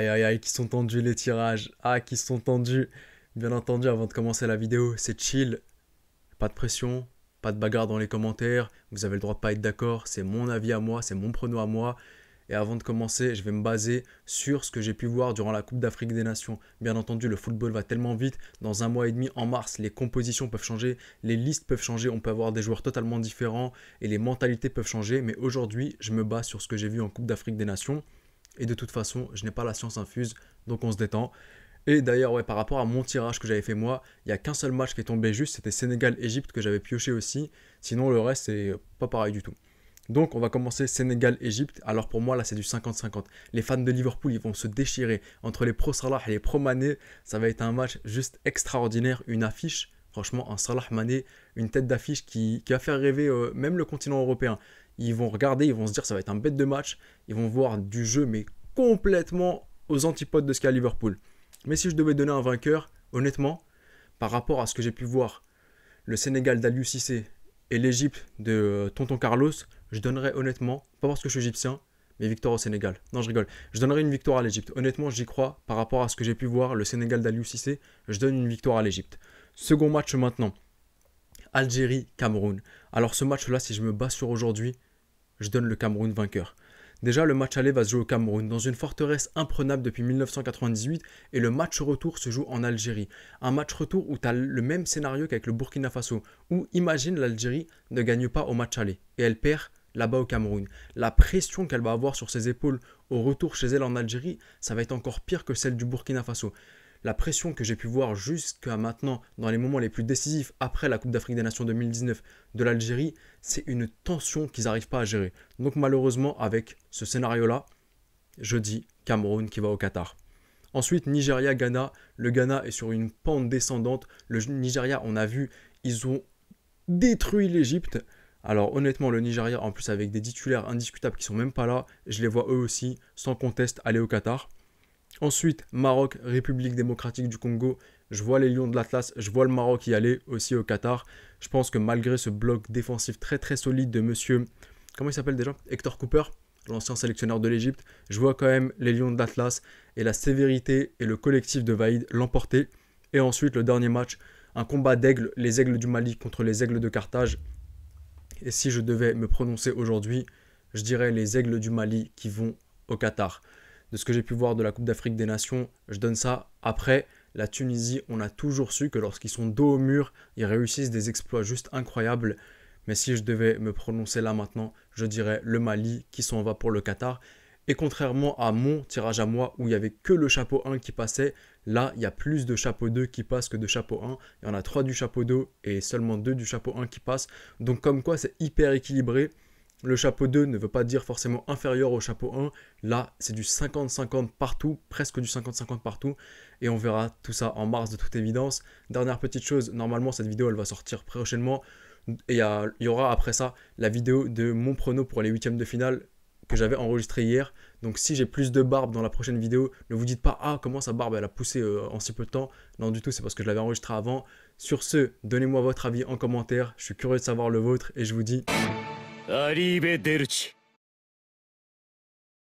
Aïe aïe aïe, qui sont tendus les tirages. Ah, qui sont tendus. Bien entendu, avant de commencer la vidéo, c'est chill. Pas de pression, pas de bagarre dans les commentaires. Vous avez le droit de pas être d'accord. C'est mon avis à moi, c'est mon prono à moi. Et avant de commencer, je vais me baser sur ce que j'ai pu voir durant la Coupe d'Afrique des Nations. Bien entendu, le football va tellement vite. Dans un mois et demi, en mars, les compositions peuvent changer, les listes peuvent changer, on peut avoir des joueurs totalement différents et les mentalités peuvent changer. Mais aujourd'hui, je me base sur ce que j'ai vu en Coupe d'Afrique des Nations. Et de toute façon, je n'ai pas la science infuse, donc on se détend. Et d'ailleurs, ouais, par rapport à mon tirage que j'avais fait moi, il n'y a qu'un seul match qui est tombé juste, c'était Sénégal-Égypte que j'avais pioché aussi. Sinon, le reste, c'est pas pareil du tout. Donc on va commencer Sénégal-Égypte. Alors pour moi là c'est du 50-50. Les fans de Liverpool ils vont se déchirer entre les pro Salah et les pro Mané. Ça va être un match juste extraordinaire, une affiche Franchement, un Salah Mané, une tête d'affiche qui, qui, va faire rêver euh, même le continent européen. Ils vont regarder, ils vont se dire ça va être un bête de match. Ils vont voir du jeu, mais complètement aux antipodes de ce qu'a Liverpool. Mais si je devais donner un vainqueur, honnêtement, par rapport à ce que j'ai pu voir, le Sénégal d'Aliou Cissé et l'Égypte de euh, Tonton Carlos, je donnerais honnêtement, pas parce que je suis égyptien, mais victoire au Sénégal. Non, je rigole. Je donnerais une victoire à l'Égypte. Honnêtement, j'y crois. Par rapport à ce que j'ai pu voir, le Sénégal d'Aliou Cissé, je donne une victoire à l'Égypte. Second match maintenant. Algérie-Cameroun. Alors ce match-là, si je me bats sur aujourd'hui, je donne le Cameroun vainqueur. Déjà, le match aller va se jouer au Cameroun, dans une forteresse imprenable depuis 1998, et le match retour se joue en Algérie. Un match retour où tu as le même scénario qu'avec le Burkina Faso, où imagine l'Algérie ne gagne pas au match aller, et elle perd là-bas au Cameroun. La pression qu'elle va avoir sur ses épaules au retour chez elle en Algérie, ça va être encore pire que celle du Burkina Faso la pression que j'ai pu voir jusqu'à maintenant, dans les moments les plus décisifs après la Coupe d'Afrique des Nations 2019 de l'Algérie, c'est une tension qu'ils n'arrivent pas à gérer. Donc malheureusement, avec ce scénario-là, je dis Cameroun qui va au Qatar. Ensuite, Nigeria-Ghana. Le Ghana est sur une pente descendante. Le Nigeria, on a vu, ils ont détruit l'Égypte. Alors honnêtement, le Nigeria, en plus avec des titulaires indiscutables qui sont même pas là, je les vois eux aussi, sans conteste, aller au Qatar. Ensuite, Maroc, République démocratique du Congo. Je vois les Lions de l'Atlas, je vois le Maroc y aller, aussi au Qatar. Je pense que malgré ce bloc défensif très très solide de monsieur, comment il s'appelle déjà Hector Cooper, l'ancien sélectionneur de l'Égypte, je vois quand même les Lions de l'Atlas et la sévérité et le collectif de Vaïd l'emporter. Et ensuite, le dernier match, un combat d'aigles, les aigles du Mali contre les aigles de Carthage. Et si je devais me prononcer aujourd'hui, je dirais les aigles du Mali qui vont au Qatar de ce que j'ai pu voir de la Coupe d'Afrique des Nations, je donne ça. Après, la Tunisie, on a toujours su que lorsqu'ils sont dos au mur, ils réussissent des exploits juste incroyables. Mais si je devais me prononcer là maintenant, je dirais le Mali qui s'en va pour le Qatar. Et contrairement à mon tirage à moi où il n'y avait que le chapeau 1 qui passait, là il y a plus de chapeau 2 qui passe que de chapeau 1. Il y en a 3 du chapeau 2 et seulement 2 du chapeau 1 qui passent. Donc comme quoi c'est hyper équilibré. Le chapeau 2 ne veut pas dire forcément inférieur au chapeau 1. Là, c'est du 50-50 partout, presque du 50-50 partout. Et on verra tout ça en mars de toute évidence. Dernière petite chose, normalement cette vidéo elle va sortir prochainement. Et il y, aura après ça la vidéo de mon prono pour les huitièmes de finale que j'avais enregistré hier. Donc si j'ai plus de barbe dans la prochaine vidéo, ne vous dites pas « Ah, comment sa barbe, elle a poussé euh, en si peu de temps ?» Non du tout, c'est parce que je l'avais enregistré avant. Sur ce, donnez-moi votre avis en commentaire. Je suis curieux de savoir le vôtre et je vous dis... アリーベ・デルチ